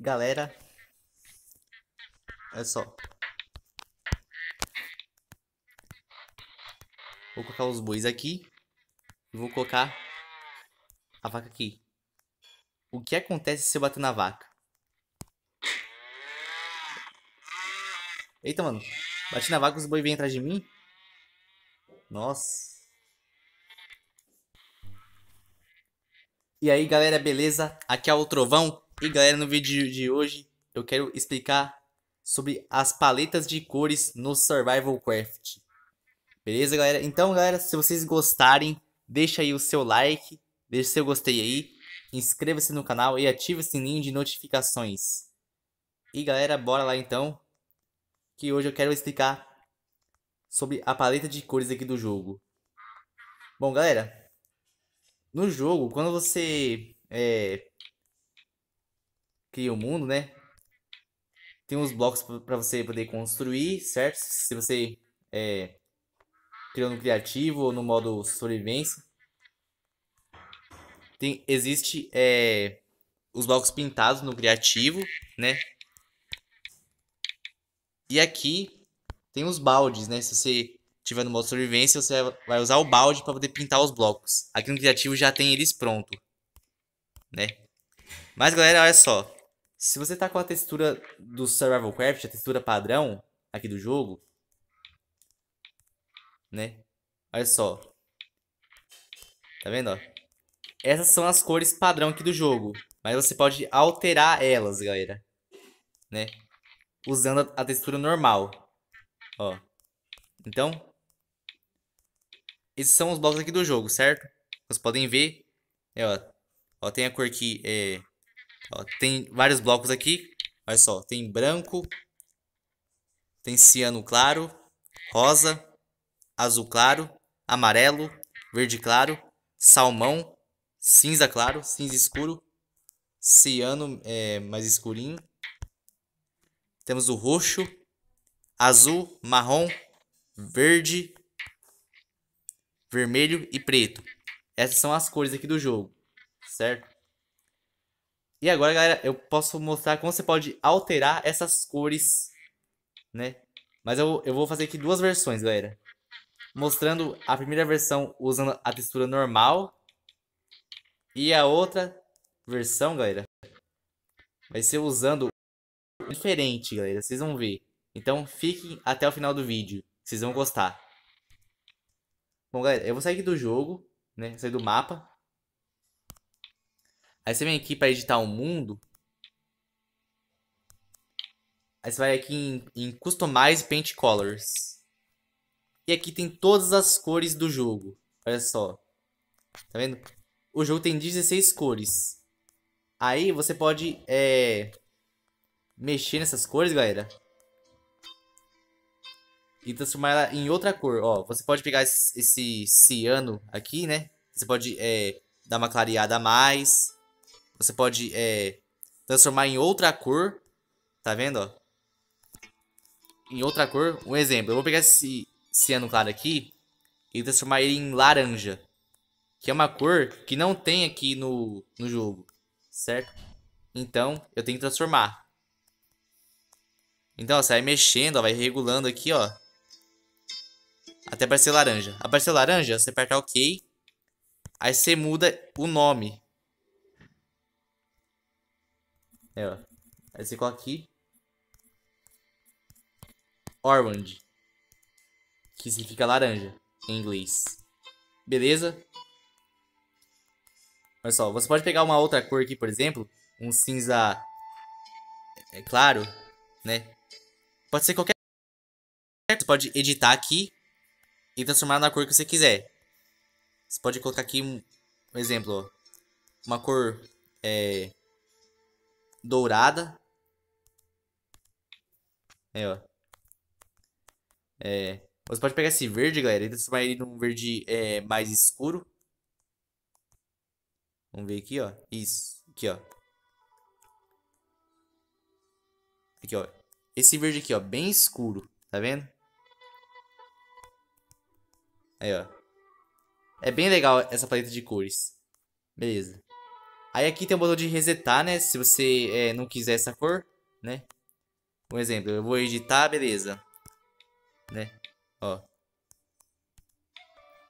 Galera, é só. Vou colocar os bois aqui. E vou colocar a vaca aqui. O que acontece se eu bater na vaca? Eita, mano. Bati na vaca, os bois vêm atrás de mim? Nossa. E aí, galera, beleza? Aqui é o Trovão. E galera, no vídeo de hoje eu quero explicar sobre as paletas de cores no Survival Craft. Beleza, galera? Então, galera, se vocês gostarem, deixa aí o seu like, deixa o seu gostei aí, inscreva-se no canal e ative o sininho de notificações. E galera, bora lá então, que hoje eu quero explicar sobre a paleta de cores aqui do jogo. Bom, galera, no jogo, quando você é, cria o mundo, né? Tem uns blocos para você poder construir, certo? Se você é, criou no criativo ou no modo sobrevivência. Tem, existe é, os blocos pintados no criativo, né? E aqui tem os baldes, né? Se você tiver no modo sobrevivência, você vai usar o balde para poder pintar os blocos. Aqui no criativo já tem eles pronto, né? Mas galera, olha só, se você tá com a textura do Survival Craft, a textura padrão aqui do jogo, né? Olha só. Tá vendo, ó? Essas são as cores padrão aqui do jogo, mas você pode alterar elas, galera, né? Usando a textura normal. Ó. Então, esses são os blocos aqui do jogo, certo? Vocês podem ver, é, ó, ó, tem a cor que é, Ó, tem vários blocos aqui. Olha só, tem branco, tem ciano claro, rosa, azul claro, amarelo, verde claro, salmão, cinza claro, cinza escuro, ciano é, mais escurinho. Temos o roxo, azul, marrom, verde, vermelho e preto. Essas são as cores aqui do jogo, certo? E agora, galera, eu posso mostrar como você pode alterar essas cores, né? Mas eu, eu vou fazer aqui duas versões, galera. Mostrando a primeira versão usando a textura normal. E a outra versão, galera, vai ser usando diferente, galera. Vocês vão ver. Então, fiquem até o final do vídeo. Vocês vão gostar. Bom, galera, eu vou sair aqui do jogo, né? Sair do mapa. Aí você vem aqui para editar o um mundo. Aí você vai aqui em, em Customize Paint Colors. E aqui tem todas as cores do jogo. Olha só. Tá vendo? O jogo tem 16 cores. Aí você pode é, mexer nessas cores, galera. E transformar ela em outra cor. Ó, você pode pegar esse, esse ciano aqui, né? Você pode é, dar uma clareada a mais. Você pode é, transformar em outra cor. Tá vendo? Ó? Em outra cor. Um exemplo. Eu vou pegar esse ciano claro aqui e transformar ele em laranja. Que é uma cor que não tem aqui no, no jogo. Certo? Então, eu tenho que transformar. Então, ó, você vai mexendo, ó, vai regulando aqui, ó. Até aparecer laranja. Aparecer laranja, você aperta OK. Aí você muda o nome. É, ó. Aí você coloca aqui. Orange. Que significa laranja em inglês. Beleza? Olha só, você pode pegar uma outra cor aqui, por exemplo. Um cinza é claro, né? Pode ser qualquer. Você pode editar aqui e transformar na cor que você quiser. Você pode colocar aqui um, exemplo, ó. Uma cor é, dourada. Aí, ó. É, você pode pegar esse verde, galera, você vai ir num verde é, mais escuro. Vamos ver aqui, ó. Isso. Aqui, ó. Aqui, ó. Esse verde aqui, ó. Bem escuro. Tá vendo? Aí, ó. É bem legal essa paleta de cores. Beleza. Aí aqui tem o botão de resetar, né? Se você é, não quiser essa cor, né? Um exemplo, eu vou editar, beleza. Né? Ó.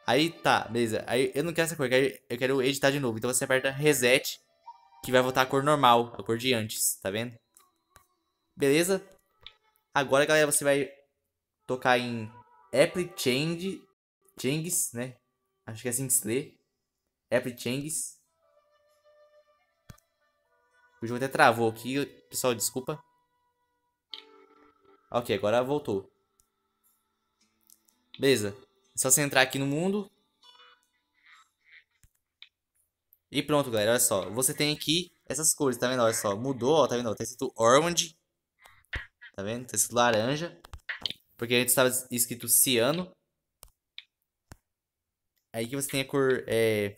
Aí tá, beleza. Aí eu não quero essa cor, eu quero, eu quero editar de novo. Então você aperta reset, que vai voltar a cor normal, a cor de antes, tá vendo? Beleza? Agora, galera, você vai tocar em Apple Change, Changes, né? Acho que é assim que se lê. Apple Changes. O jogo até travou aqui, pessoal, desculpa. Ok, agora voltou. Beleza. É só você entrar aqui no mundo. E pronto, galera. Olha só. Você tem aqui essas cores, tá vendo? Olha só. Mudou, ó, tá vendo? Tá escrito orange. Tá vendo? Tá escrito laranja. Porque antes estava escrito ciano. Aí que você tem a cor é,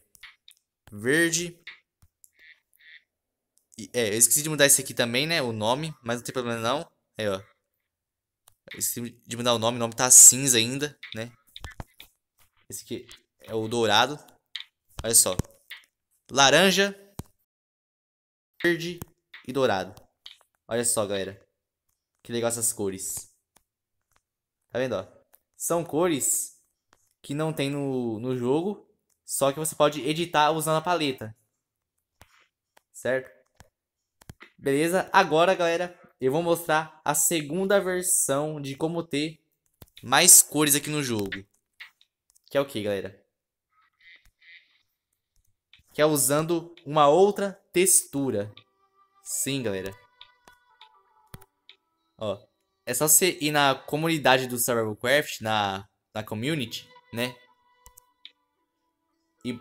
verde. É, eu esqueci de mudar esse aqui também, né? O nome, mas não tem problema não. Aí, ó. Eu esqueci de mudar o nome, o nome tá cinza ainda, né? Esse aqui é o dourado. Olha só. Laranja, verde e dourado. Olha só, galera. Que legal essas cores. Tá vendo, ó? São cores que não tem no, no jogo, só que você pode editar usando a paleta. Certo? Beleza? Agora, galera, eu vou mostrar a segunda versão de como ter mais cores aqui no jogo. Que é o que, galera? Que é usando uma outra textura. Sim, galera. Ó, é só você ir na comunidade do Survival Craft, na, na community, né? E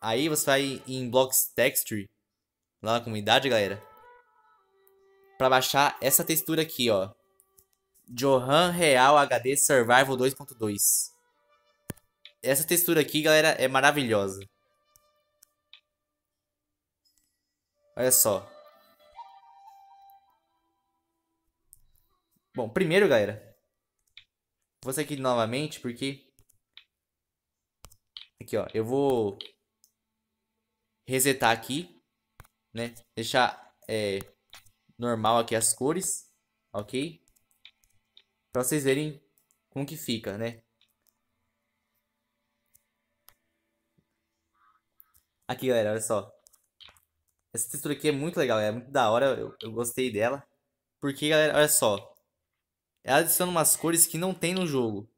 aí você vai em Blocks Texture, lá na comunidade, galera para baixar essa textura aqui, ó. Johan Real HD Survival 2.2. Essa textura aqui, galera, é maravilhosa. Olha só. Bom, primeiro, galera. Vou sair aqui novamente, porque... Aqui, ó. Eu vou... Resetar aqui. Né? Deixar... É, normal aqui as cores, ok? Pra vocês verem como que fica, né? Aqui, galera, olha só. Essa textura aqui é muito legal, é muito da hora, eu, eu gostei dela. Porque, galera, olha só. Ela adiciona umas cores que não tem no jogo.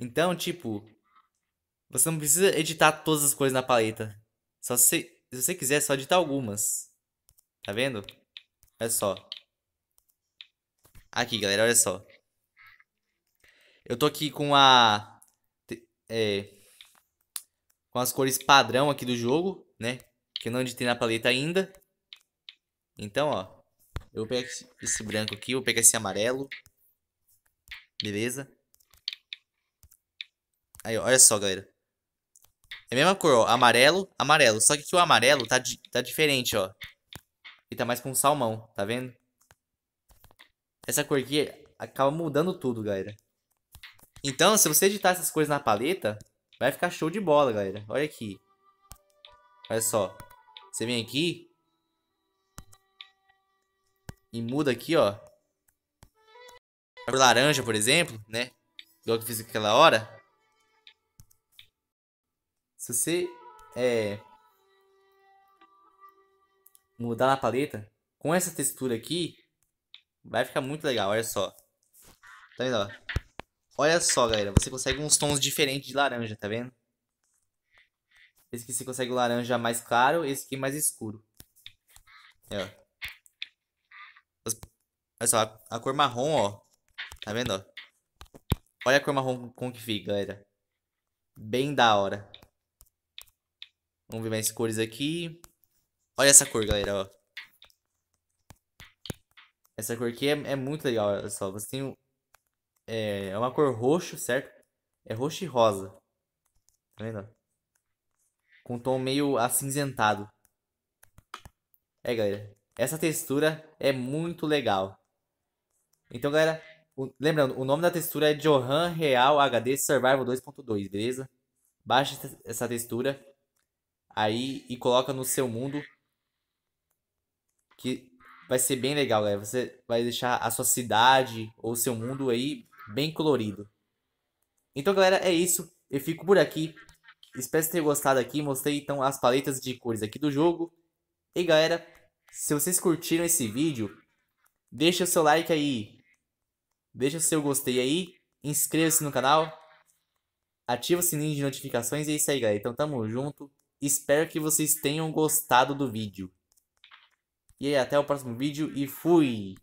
Então, tipo, você não precisa editar todas as cores na paleta. Só se, se você quiser, é só editar algumas. Tá vendo? Olha é só. Aqui, galera, olha só. Eu tô aqui com a... É, com as cores padrão aqui do jogo, né? Que não editei na paleta ainda. Então, ó. Eu vou pegar esse branco aqui, vou pegar esse amarelo. Beleza? Aí, ó, olha só, galera. É a mesma cor, ó. Amarelo, amarelo. Só que aqui o amarelo tá, tá diferente, ó. E tá mais com salmão, tá vendo? Essa cor aqui acaba mudando tudo, galera. Então, se você editar essas cores na paleta, vai ficar show de bola, galera. Olha aqui. Olha só. Você vem aqui. E muda aqui, ó. Por laranja, por exemplo, né? Igual que eu fiz aquela hora. Se você é, mudar a paleta, com essa textura aqui, vai ficar muito legal, olha só. Tá vendo, ó? Olha só, galera, você consegue uns tons diferentes de laranja, tá vendo? Esse aqui você consegue o laranja mais claro, esse aqui mais escuro. É, ó. Olha só, a cor marrom, ó. Tá vendo, ó? Olha a cor marrom com que fica, galera. Bem da hora. Vamos ver mais cores aqui. Olha essa cor, galera, ó. Essa cor aqui é, é muito legal, olha só. Você tem É, é uma cor roxo, certo? É roxo e rosa. Tá vendo? Com um tom meio acinzentado. É, galera. Essa textura é muito legal. Então, galera, o... lembrando, o nome da textura é Johan Real HD Survival 2.2, beleza? Baixa essa textura aí e coloca no seu mundo que vai ser bem legal, galera. É, você vai deixar a sua cidade ou seu mundo aí bem colorido. Então, galera, é isso. Eu fico por aqui. Espero que tenham gostado aqui. Mostrei, então, as paletas de cores aqui do jogo. E, galera, se vocês curtiram esse vídeo, deixa o seu like aí. Deixa o seu gostei aí. Inscreva-se no canal. Ativa o sininho de notificações. E é isso aí, galera. Então, tamo junto. Espero que vocês tenham gostado do vídeo. E aí, até o próximo vídeo e fui!